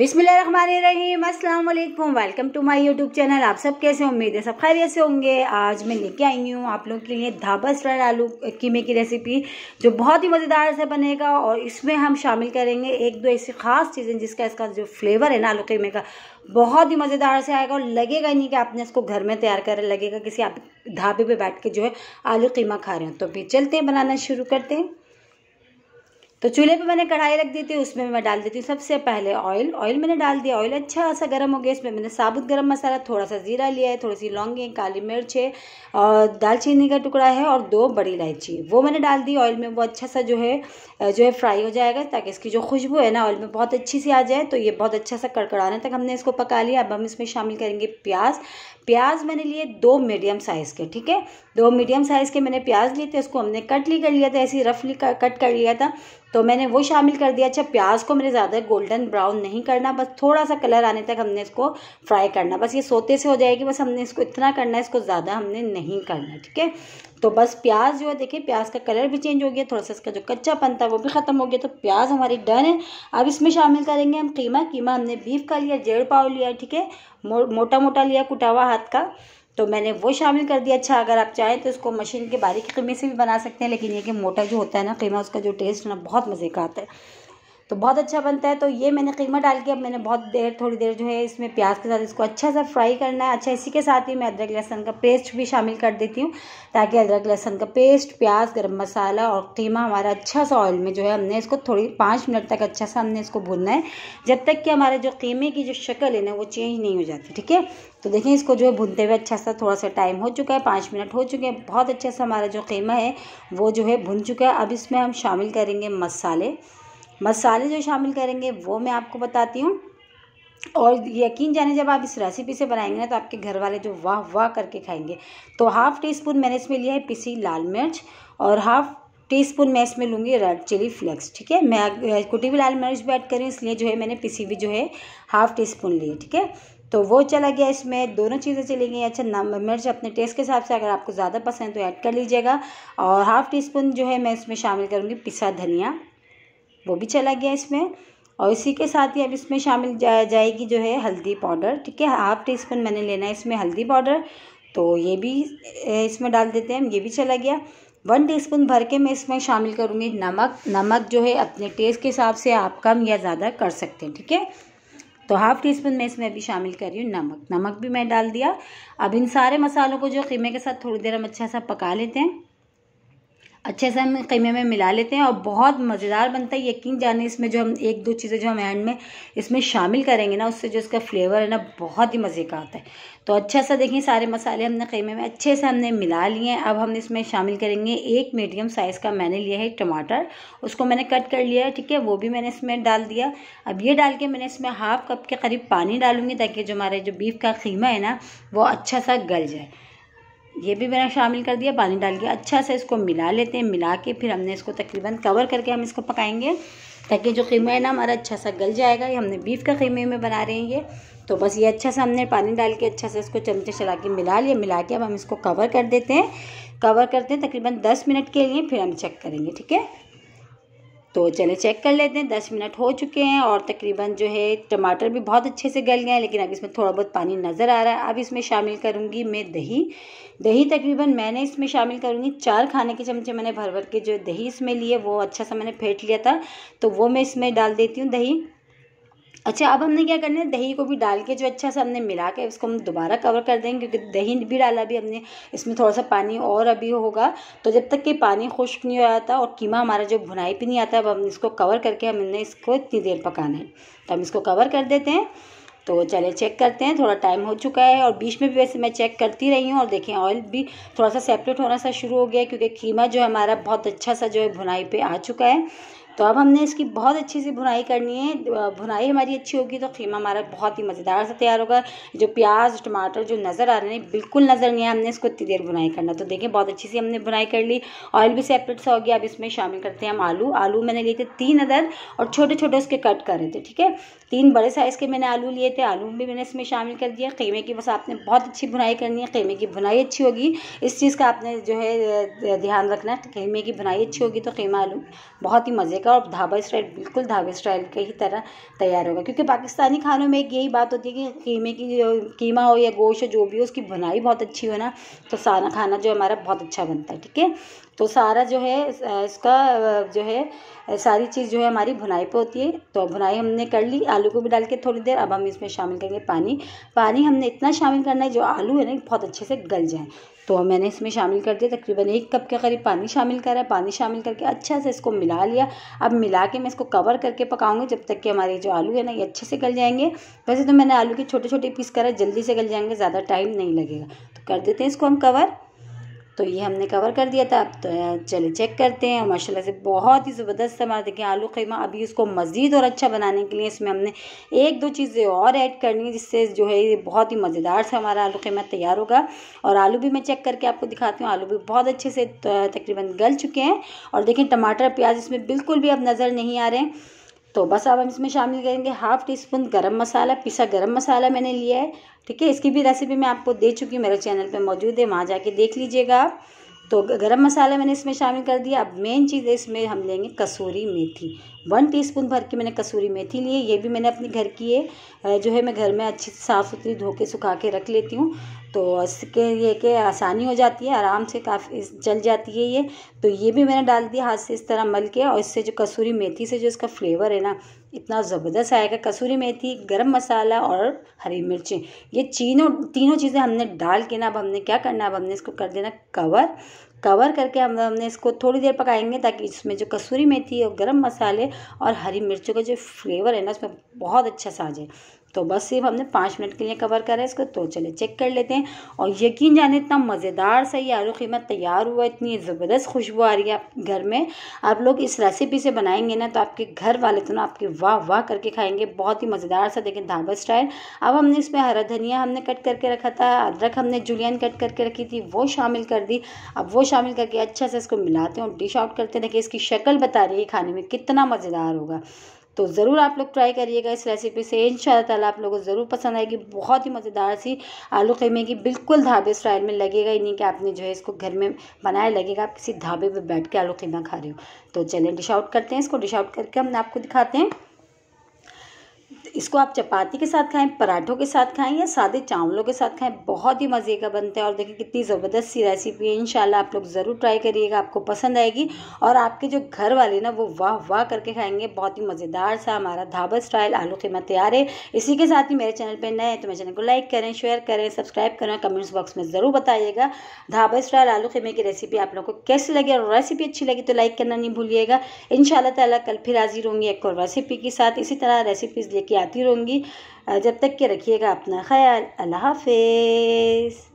बिसमीम अस्सलाम वालेकुम welcome to my YouTube channel आप सब कैसे उम्मीद है सब खैरियत से होंगे आज मैं लेके आई हूँ आप लोगों के लिए धाबा स्टाइल आलू कीमे की रेसिपी जो बहुत ही मज़ेदार से बनेगा और इसमें हम शामिल करेंगे एक दो ऐसी ख़ास चीज़ें जिसका इसका जो फ्लेवर है ना आलू कीमे का बहुत ही मज़ेदार से आएगा और लगेगा ही नहीं कि आपने इसको घर में तैयार करें लगेगा किसी आप ढाबे पर बैठ के जो है आलू कीमा खा रहे हो तो फिर चलते हैं बनाना शुरू करते हैं तो चूल्हे पे मैंने कढ़ाई रख दी थी उसमें मैं डाल देती हूँ सबसे पहले ऑयल ऑयल मैंने डाल दिया ऑयल अच्छा सा गर्म हो गया इसमें मैंने साबुत गर्म मसाला थोड़ा सा जीरा लिया है थोड़ी सी लौंगे काली मिर्च है और दालचीनी का टुकड़ा है और दो बड़ी इलायची वो मैंने डाल दी ऑयल में वो अच्छा सा जो है जो है फ्राई हो जाएगा ताकि इसकी जो खुशबू है ना ऑयल में बहुत अच्छी सी आ जाए तो ये बहुत अच्छा सा कड़कड़ाने तक हमने इसको पका लिया अब हम इसमें शामिल करेंगे प्याज प्याज मैंने लिए दो मीडियम साइज़ के ठीक है दो मीडियम साइज़ के मैंने प्याज लिए थे उसको हमने कट ली कर लिया था ऐसे रफली कट कर लिया था तो मैंने वो शामिल कर दिया अच्छा प्याज को मैंने ज़्यादा गोल्डन ब्राउन नहीं करना बस थोड़ा सा कलर आने तक हमने इसको फ्राई करना बस ये सोते से हो जाएगी बस हमने इसको इतना करना है इसको ज़्यादा हमने नहीं करना ठीक है तो बस प्याज जो है देखिए प्याज का कलर भी चेंज हो गया थोड़ा सा इसका जो कच्चापन था वो भी ख़त्म हो गया तो प्याज हमारी डन है अब इसमें शामिल करेंगे हम कीमा कीमा हमने बीफ का लिया जेड़ पाव लिया ठीक है मोटा मोटा लिया कुटावा हाथ का तो मैंने वो शामिल कर दिया अच्छा अगर आप चाहें तो इसको मशीन के बारीक कीमे तो से भी बना सकते हैं लेकिन ये कि मोटा जो होता है ना कीमा उसका जो टेस्ट ना बहुत मज़े का आता है तो बहुत अच्छा बनता है तो ये मैंने कीमा डाल के अब मैंने बहुत देर थोड़ी देर जो है इसमें प्याज के साथ इसको अच्छा सा फ्राई करना है अच्छा इसी के साथ ही मैं अदरक लहसन का पेस्ट भी शामिल कर देती हूँ ताकि अदरक लहसन का पेस्ट प्याज गर्म मसाला और कीमा हमारा अच्छा सा ऑयल में जो है हमने इसको थोड़ी पाँच मिनट तक अच्छा सा हमने इसको भुनना है जब तक कि हमारे जो कीमे की जो शक्ल है ना वो चेंज नहीं हो जाती ठीक है तो देखें इसको जो है भुनते हुए अच्छा सा थोड़ा सा टाइम हो चुका है पाँच मिनट हो चुके हैं बहुत अच्छा सा हमारा जो कीमा है वो जो है भुन चुका है अब इसमें हम शामिल करेंगे मसाले मसाले जो शामिल करेंगे वो मैं आपको बताती हूँ और यकीन जाने जब आप इस रेसिपी से बनाएंगे ना तो आपके घर वाले जो वाह वाह करके खाएंगे तो हाफ़ टी स्पून मैंने इसमें लिया है पिसी लाल मिर्च और हाफ़ टी स्पून मैं इसमें लूँगी रेड चिली फ्लेक्स ठीक है मैं कुटी हुई लाल मिर्च भी ऐड करी इसलिए जो है मैंने पिसी भी जो है हाफ़ टी स्पून ली ठीक है तो वो चला गया इसमें दोनों चीज़ें चली गई अच्छा नम मिर्च अपने टेस्ट के हिसाब से अगर आपको ज़्यादा पसंद है तो ऐड कर लीजिएगा और हाफ़ टी स्पून जो है मैं इसमें शामिल करूँगी पिसा धनिया वो भी चला गया इसमें और इसी के साथ ही अब इसमें शामिल जा, जाएगी जो है हल्दी पाउडर ठीक है हाफ टी स्पून मैंने लेना है इसमें हल्दी पाउडर तो ये भी इसमें डाल देते हैं ये भी चला गया वन टीस्पून भर के मैं इसमें शामिल करूँगी नमक नमक जो है अपने टेस्ट के हिसाब से आप कम या ज़्यादा कर सकते हैं ठीक है तो हाफ टी स्पून मैं इसमें अभी शामिल कर रही हूँ नमक नमक भी मैं डाल दिया अब इन सारे मसालों को जो ख़ीमे के साथ थोड़ी देर हम अच्छा सा पका लेते हैं अच्छे से हम कीमे में मिला लेते हैं और बहुत मज़ेदार बनता है यकीन जाने इसमें जो हम एक दो चीज़ें जो हम एंड में इसमें शामिल करेंगे ना उससे जो इसका फ्लेवर है ना बहुत ही मज़े का आता है तो अच्छा सा देखिए सारे मसाले हमने कीमे में अच्छे से हमने मिला लिए हैं अब हम इसमें शामिल करेंगे एक मीडियम साइज़ का मैंने लिया है टमाटर उसको मैंने कट कर लिया है ठीक है वो भी मैंने इसमें डाल दिया अब ये डाल के मैंने इसमें हाफ़ कप के करीब पानी डालूंगी ताकि जो हमारे जो बीफ का कीमा है ना वो अच्छा सा गल जाए ये भी मैंने शामिल कर दिया पानी डाल के अच्छा से इसको मिला लेते हैं मिला के फिर हमने इसको तकरीबन कवर करके हम इसको पकाएंगे ताकि जो खीमा है ना हमारा अच्छा सा गल जाएगा ये हमने बीफ का खीमे में बना रहे हैं ये तो बस ये अच्छा सा हमने पानी डाल के अच्छा से इसको चमचे चला के मिला लिया मिला के अब हम इसको कवर कर देते हैं कवर करते हैं तकरीबन दस मिनट के लिए फिर हम चेक करेंगे ठीक है तो चले चेक कर लेते हैं दस मिनट हो चुके हैं और तकरीबन जो है टमाटर भी बहुत अच्छे से गल गए हैं लेकिन अब इसमें थोड़ा बहुत पानी नज़र आ रहा है अब इसमें शामिल करूँगी मैं दही दही तकरीबन मैंने इसमें शामिल करूँगी चार खाने के चमचे मैंने भर भर के जो दही इसमें लिए वो अच्छा सा मैंने फेंट लिया था तो वो मैं इसमें डाल देती हूँ दही अच्छा अब हमने क्या करना है दही को भी डाल के जो अच्छा सा हमने मिला के उसको हम दोबारा कवर कर देंगे क्योंकि दही भी डाला भी हमने इसमें थोड़ा सा पानी और अभी होगा तो जब तक कि पानी खुश्क नहीं हो जाता और कीमा हमारा जो भुनाई पे नहीं आता अब हम इसको कवर करके हमने इसको इतनी देर पकाना है तो हम इसको कवर कर देते हैं तो चले चेक करते हैं थोड़ा टाइम हो चुका है और बीच में भी वैसे मैं चेक करती रही हूँ और देखें ऑयल भी थोड़ा सा सेपरेट होना सा शुरू हो गया क्योंकि कीमा जो है हमारा बहुत अच्छा सा जो है भुनाई पे आ चुका है तो अब हमने इसकी बहुत अच्छी सी भुनाई करनी है भुनाई हमारी अच्छी होगी तो खीमा हमारा बहुत ही मज़ेदार से तैयार होगा जो प्याज टमाटर जो नज़र आ रहे हैं बिल्कुल नज़र नहीं है हमने इसको इतनी देर भुनाई करना तो देखें बहुत अच्छी सी हमने भुनाई कर ली ऑयल भी सेपरेट सा हो गया अब इसमें शामिल करते हैं हम आलू आलू मैंने लिए थे तीन अदर और छोटे छोटे उसके कट कर रहे थे ठीक है तीन बड़े साइज़ के मैंने आलू लिए थे आलू भी मैंने इसमें शामिल कर दिया खीमे की बस आपने बहुत अच्छी भुनाई करनी है खीमे की भुनाई अच्छी होगी इस चीज़ का आपने जो है ध्यान रखना है खीमे की भुनाई अच्छी होगी तो खीमा आलू बहुत ही मज़े जाएगा और धाबा स्टाइल बिल्कुल धाबे स्टाइल के ही तरह तैयार होगा क्योंकि पाकिस्तानी खानों में एक यही बात होती है कि कीमे की कीमा हो या गोश्त हो जो भी हो उसकी बनाई बहुत अच्छी हो ना तो सारा खाना जो हमारा बहुत अच्छा बनता है ठीक है तो सारा जो है इसका जो है सारी चीज़ जो है हमारी भुनाई पे होती है तो भुनाई हमने कर ली आलू को भी डाल के थोड़ी देर अब हम इसमें शामिल करेंगे पानी पानी हमने इतना शामिल करना है जो आलू है ना बहुत अच्छे से गल जाए तो मैंने इसमें शामिल कर दिया तकरीबन एक कप के करीब पानी शामिल करा है पानी शामिल करके अच्छा से इसको मिला लिया अब मिला के मैं इसको कवर करके पकाऊंगी जब तक कि हमारे जो आलू है ना ये अच्छे से गल जाएंगे वैसे तो मैंने आलू के छोटे छोटे पीस करा जल्दी से गल जाएंगे ज़्यादा टाइम नहीं लगेगा तो कर देते हैं इसको हम कवर तो ये हमने कवर कर दिया था तो चलिए चेक करते हैं माशाल्लाह से बहुत ही ज़बरदस्त हमारा देखिए आलू खीमा अभी इसको मज़ीद और अच्छा बनाने के लिए इसमें हमने एक दो चीज़ें और ऐड करनी है जिससे जो है ये बहुत ही मज़ेदार से हमारा आलू खीमा तैयार होगा और आलू भी मैं चेक करके आपको दिखाती हूँ आलू भी बहुत अच्छे से तकरीबन गल चुके हैं और देखें टमाटर प्याज इसमें बिल्कुल भी अब नज़र नहीं आ रहे हैं तो बस अब हम इसमें शामिल करेंगे हाफ़ टी स्पून गर्म मसाला पिसा गर्म मसाला मैंने लिया है ठीक है इसकी भी रेसिपी मैं आपको दे चुकी हूँ मेरे चैनल पर मौजूद है वहाँ जाके देख लीजिएगा आप तो गरम मसाला मैंने इसमें शामिल कर दिया अब मेन चीज़ इसमें हम लेंगे कसूरी मेथी वन टीस्पून भर के मैंने कसूरी मेथी ली है ये भी मैंने अपने घर की है जो है मैं घर में अच्छी साफ़ सुथरी धो के सुखा के रख लेती हूँ तो इसके ये के आसानी हो जाती है आराम से काफ़ी जल जाती है ये तो ये भी मैंने डाल दिया हाथ से इस तरह मल के और इससे जो कसूरी मेथी से जो इसका फ्लेवर है ना इतना ज़बरदस्त आएगा कसूरी मेथी गर्म मसाला और हरी मिर्ची ये तीनों तीनों चीज़ें हमने डाल के ना अब हमने क्या करना अब हमने इसको कर देना कवर कवर करके हम हमने इसको थोड़ी देर पकाएंगे ताकि इसमें जो कसूरी मेथी और गरम मसाले और हरी मिर्चों का जो फ्लेवर है ना उसमें बहुत अच्छा जाए तो बस सिर्फ हमने पाँच मिनट के लिए कवर करा है इसको तो चले चेक कर लेते हैं और यकीन जाने इतना मज़ेदार सा ये आलू कीमा तैयार हुआ इतनी ज़बरदस्त खुशबू आ रही है आप घर में आप लोग इस रेसिपी से बनाएंगे ना तो आपके घर वाले तो ना आपके वाह वाह करके खाएंगे बहुत ही मज़ेदार सा देखें ढाबा स्टाइल अब हमने इसमें हरा धनिया हमने कट करके रखा था अदरक हमने जुलियन कट करके रखी थी वो शामिल कर दी अब वो शामिल करके अच्छा से इसको मिलाते हैं और डिश आउट करते हैं देखिए इसकी शक्ल बता रही है खाने में कितना मज़ेदार होगा तो ज़रूर आप लोग ट्राई करिएगा इस रेसिपी से इन ताला आप लोगों को ज़रूर पसंद आएगी बहुत ही मज़ेदार सी आलू खेमे की बिल्कुल ढाबे स्टाइल में लगेगा ही नहीं कि आपने जो है इसको घर में बनाया लगेगा आप किसी ढाबे पर बैठ के आलू खेमा खा रहे हो तो चलें डिश आउट करते हैं इसको डिश आउट करके हम आपको दिखाते हैं इसको आप चपाती के साथ खाएं पराठों के साथ खाएं या सादे चावलों के साथ खाएं बहुत ही मज़े का बनता है और देखिए कितनी ज़बरदस्त सी रेसिपी है इंशाल्लाह आप लोग ज़रूर ट्राई करिएगा आपको पसंद आएगी और आपके जो घर वाले ना वो वाह वाह करके खाएंगे बहुत ही मज़ेदार सा हमारा धाबा स्टाइल आलू ख़ेमा तैयार है इसी के साथ ही मेरे चैनल पर नए हैं तो मेरे चैनल को लाइक करें शेयर करें सब्सक्राइब करें कमेंट्स बॉक्स में ज़रूर बताइएगा धाबा स्टाइल आलू ख़ेमे की रेसिपी आप लोग को कैसी लगी और रेसिपी अच्छी लगी तो लाइक करना नहीं भूलिएगा इन ताला कल फिर हाजिर होंगी एक और रेसिपी के साथ इसी तरह रेसिपीज़ लेके आती रहूँगी जब तक के रखिएगा अपना ख्याल अल्लाह हाफिज़